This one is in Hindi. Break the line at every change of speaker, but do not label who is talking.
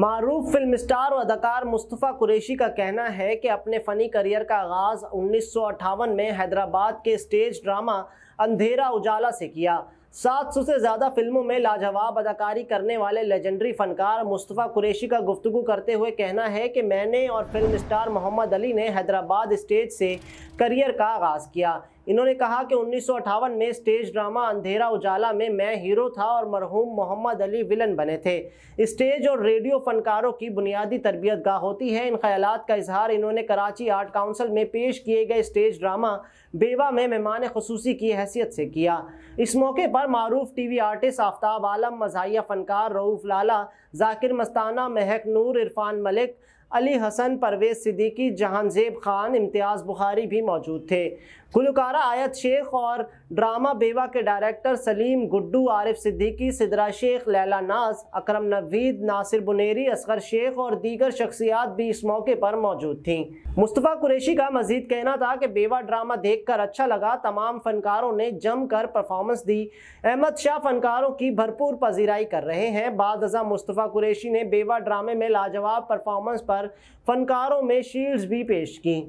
मरूफ फिल्म स्टार और अदाकार मुस्तफ़ा कुरैशी का कहना है कि अपने फ़नी करियर का आगाज़ उन्नीस में हैदराबाद के स्टेज ड्रामा अंधेरा उजाला से किया 700 से ज़्यादा फिल्मों में लाजवाब अदाकारी करने वाले लेजेंडरी फनकार मुस्तफ़ा कुरेशी का गुफ्तु करते हुए कहना है कि मैंने और फिल्म स्टार मोहम्मद अली ने हैदराबाद स्टेज से करियर का आगाज़ किया इन्होंने कहा कि उन्नीस में स्टेज ड्रामा अंधेरा उजाला में मैं हीरो था और मरहूम मोहम्मद अली विलन बने थे स्टेज और रेडियो फनकारों की बुनियादी तरबियत गाह होती है इन ख्याल का इजहार इन्होंने कराची आर्ट काउंसिल में पेश किए गए स्टेज ड्रामा बेवा में मेहमान खसूसी की हैसियत से किया इस मौके पर मरूफ T V artist Aftab Alam मजाहिया फ़नकार रऊफ़ लाला जाकिर मस्ताना महक नूर इरफान मलिक अली हसन परवेज़ सिद्दीकी जहानजेब खान इम्तियाज़ बुखारी भी मौजूद थे गुलकारा आयत शेख और ड्रामा बेवा के डायरेक्टर सलीम गुड्डू आरिफ सिद्दीकी सिदरा शेख लैला नाज अकरम नवीद नासिर बुनेरी असगर शेख और दीगर शख्सियात भी इस मौके पर मौजूद थीं मुस्तफ़ा कुरैशी का मजीद कहना था कि बेवा ड्रामा देख कर अच्छा लगा तमाम फनकारों ने जम कर परफॉर्मेंस दी अहमद शाह फनकारों की भरपूर पजीराई कर रहे हैं बाद मुस्तफ़ा कुरैशी ने बेवा ड्रामे में लाजवाब परफॉर्मेंस पर फनकारों में शील्ड्स भी पेश की